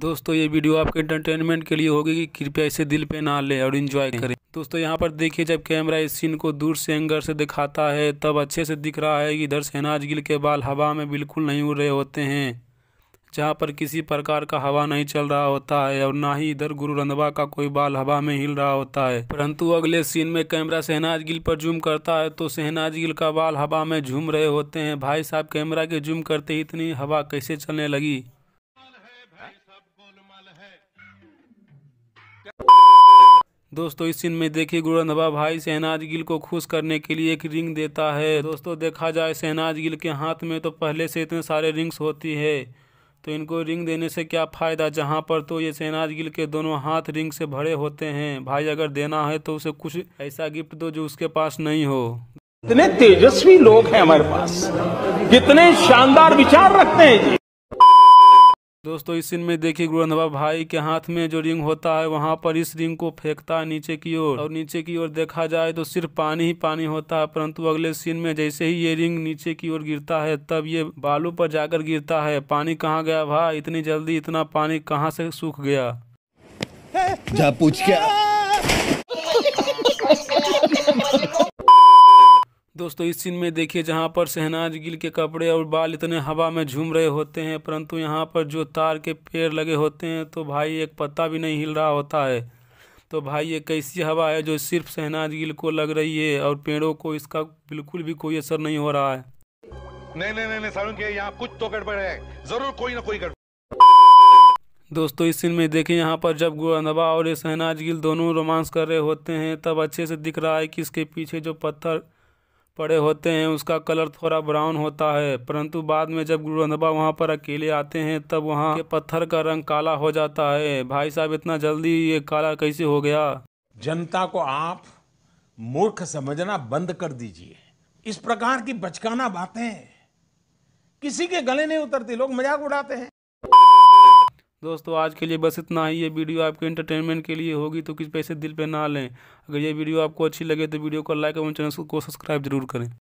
दोस्तों ये वीडियो आपके इंटरटेनमेंट के लिए होगी कि कृपया इसे दिल पे ना ले और इन्जॉय करें दोस्तों यहाँ पर देखिए जब कैमरा इस सीन को दूर से एंगर से दिखाता है तब अच्छे से दिख रहा है कि इधर शहनाज गिल के बाल हवा में बिल्कुल नहीं उड़ रहे होते हैं जहाँ पर किसी प्रकार का हवा नहीं चल रहा होता है और ना ही इधर गुरु रंधवा का कोई बाल हवा में हिल रहा होता है परंतु अगले सीन में कैमरा शहनाज गिल पर जूम करता है तो शहनाज गिल का बाल हवा में झूम रहे होते हैं भाई साहब कैमरा के जूम करते ही इतनी हवा कैसे चलने लगी दोस्तों इस सीन में देखिए गुरंधवा भाई शहनाज गिल को खुश करने के लिए एक रिंग देता है दोस्तों देखा जाए शहनाज गिल के हाथ में तो पहले से इतने सारे रिंग्स होती है तो इनको रिंग देने से क्या फ़ायदा जहाँ पर तो ये शहनाज गिल के दोनों हाथ रिंग से भरे होते हैं भाई अगर देना है तो उसे कुछ ऐसा गिफ्ट दो जो उसके पास नहीं हो इतने तेजस्वी लोग हैं हमारे पास कितने शानदार विचार रखते हैं जी दोस्तों इस सीन में देखिए गुरुअंधवा भाई के हाथ में जो रिंग होता है वहां पर इस रिंग को फेंकता है नीचे की ओर और नीचे की ओर देखा जाए तो सिर्फ पानी ही पानी होता है परंतु अगले सीन में जैसे ही ये रिंग नीचे की ओर गिरता है तब ये बालू पर जाकर गिरता है पानी कहाँ गया भाई इतनी जल्दी इतना पानी कहाँ से सूख गया जा पूछ क्या दोस्तों इस सीन में देखिए जहाँ पर शहनाज गिल के कपड़े और बाल इतने हवा में झूम रहे होते हैं परंतु यहाँ पर जो तार के पेड़ लगे होते हैं तो भाई एक पत्ता भी नहीं हिल रहा होता है तो भाई ये कैसी हवा है जो सिर्फ शहनाज गिल को लग रही है और पेड़ों को इसका बिल्कुल भी कोई असर नहीं हो रहा है नहीं नहीं नहीं के यहाँ कुछ तो गड़बड़ है जरूर कोई ना कोई गड़बड़ दोस्तों इस सीन में देखें यहाँ पर जब गुरानबा और शहनाज गिल दोनों रोमांस कर रहे होते हैं तब अच्छे से दिख रहा है कि इसके पीछे जो पत्थर पड़े होते हैं उसका कलर थोड़ा ब्राउन होता है परंतु बाद में जब गुरु रंधवा वहाँ पर अकेले आते हैं तब वहाँ के पत्थर का रंग काला हो जाता है भाई साहब इतना जल्दी ये काला कैसे हो गया जनता को आप मूर्ख समझना बंद कर दीजिए इस प्रकार की बचकाना बातें किसी के गले नहीं उतरती लोग मजाक उड़ाते हैं दोस्तों आज के लिए बस इतना ही ये वीडियो आपके एंटरटेनमेंट के लिए होगी तो किस पैसे दिल पे ना लें अगर ये वीडियो आपको अच्छी लगे तो वीडियो को लाइक एवं चैनल को सब्सक्राइब जरूर करें